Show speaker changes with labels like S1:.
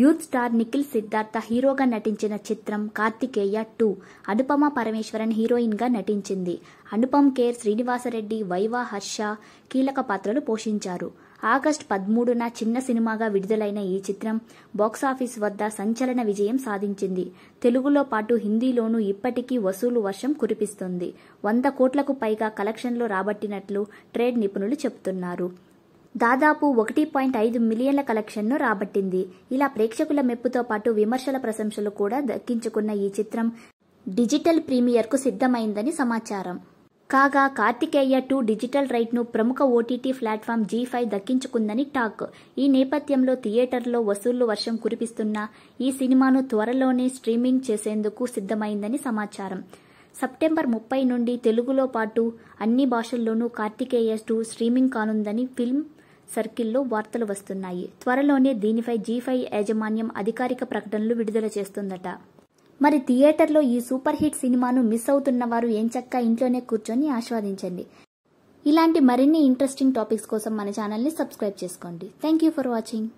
S1: youth star Nikhil Siddhartha హీరోగా నటించిన చిత్రం కార్తికేయ టూ అనుపమ పరమేశ్వరన్ హీరోయిన్గా నటించింది అనుపమ్ కేర్ శ్రీనివాసరెడ్డి వైవా హర్ష కీలక పాత్రలు పోషించారు ఆగస్టు పదమూడున చిన్న సినిమాగా విడుదలైన ఈ చిత్రం బాక్సాఫీస్ వద్ద సంచలన విజయం సాధించింది తెలుగులో పాటు హిందీలోనూ ఇప్పటికీ వసూలు వర్షం కురిపిస్తుంది వంద కోట్లకు పైగా కలెక్షన్లు రాబట్టినట్లు ట్రేడ్ నిపుణులు చెబుతున్నారు దాదాపు ఒకటి పాయింట్ ఐదు మిలియన్ల కలెక్షన్ను రాబట్టింది ఇలా ప్రేక్షకుల మెప్పుతో పాటు విమర్శల ప్రశంసలు కూడా దక్కించుకున్న ఈ చిత్రం డిజిటల్ ప్రీమియర్కు సిద్ధమైందని సమాచారం కాగా కార్తికేయ టూ డిజిటల్ రైట్ను ప్రముఖ ఓటీటీ ప్లాట్ఫామ్ జీ ఫైవ్ దక్కించుకుందని టాక్ ఈ నేపథ్యంలో థియేటర్లో వసూళ్లు వర్షం కురిపిస్తున్న ఈ సినిమాను త్వరలోనే స్ట్రీమింగ్ చేసేందుకు సిద్ధమైందని సమాచారం సెప్టెంబర్ ముప్పై నుండి తెలుగులో పాటు అన్ని భాషల్లోనూ కార్తికేయ టూ స్ట్రీమింగ్ కానుందని ఫిల్మ్ సర్కిల్లో వార్తలు వస్తున్నాయి త్వరలోనే దీనిపై జీ ఫైవ్ యాజమాన్యం అధికారిక ప్రకటనలు విడుదల చేస్తుందట మరి థియేటర్లో ఈ సూపర్ హిట్ సినిమాను మిస్ అవుతున్న వారు ఏం చక్క ఇంట్లోనే కూర్చొని ఆస్వాదించండి ఇలాంటి మరిన్ని ఇంట్రెస్టింగ్ టాపిక్స్ కోసం మన ఛానల్ని సబ్స్క్రైబ్ చేసుకోండి థ్యాంక్ యూ ఫర్ వాచింగ్